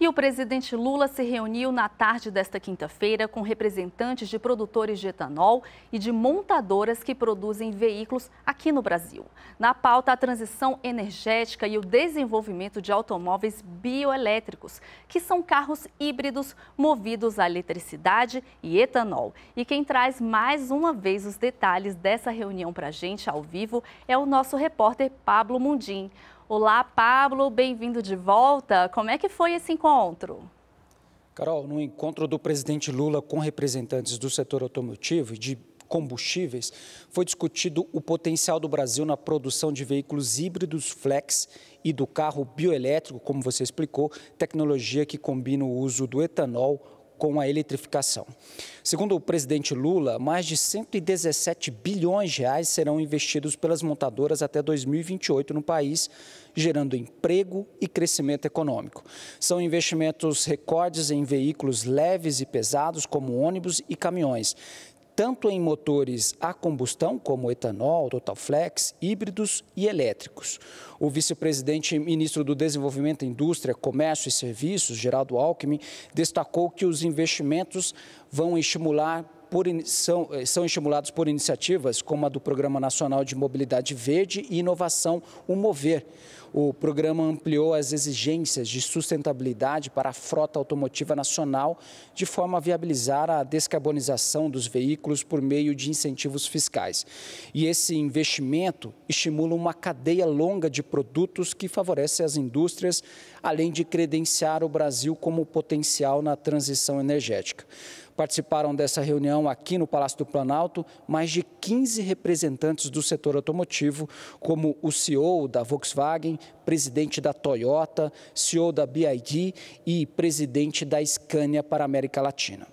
E o presidente Lula se reuniu na tarde desta quinta-feira com representantes de produtores de etanol e de montadoras que produzem veículos aqui no Brasil. Na pauta, a transição energética e o desenvolvimento de automóveis bioelétricos, que são carros híbridos movidos à eletricidade e etanol. E quem traz mais uma vez os detalhes dessa reunião para a gente ao vivo é o nosso repórter Pablo Mundim. Olá, Pablo, bem-vindo de volta. Como é que foi esse encontro? Carol, no encontro do presidente Lula com representantes do setor automotivo e de combustíveis, foi discutido o potencial do Brasil na produção de veículos híbridos flex e do carro bioelétrico, como você explicou, tecnologia que combina o uso do etanol com a eletrificação. Segundo o presidente Lula, mais de 117 bilhões de reais serão investidos pelas montadoras até 2028 no país, gerando emprego e crescimento econômico. São investimentos recordes em veículos leves e pesados, como ônibus e caminhões tanto em motores a combustão, como etanol, total flex, híbridos e elétricos. O vice-presidente ministro do Desenvolvimento, Indústria, Comércio e Serviços, Geraldo Alckmin, destacou que os investimentos vão estimular por, são, eh, são estimulados por iniciativas como a do Programa Nacional de Mobilidade Verde e Inovação, o Mover. O programa ampliou as exigências de sustentabilidade para a frota automotiva nacional, de forma a viabilizar a descarbonização dos veículos por meio de incentivos fiscais. E esse investimento estimula uma cadeia longa de produtos que favorece as indústrias, além de credenciar o Brasil como potencial na transição energética. Participaram dessa reunião aqui no Palácio do Planalto mais de 15 representantes do setor automotivo, como o CEO da Volkswagen, presidente da Toyota, CEO da BID e presidente da Scania para a América Latina.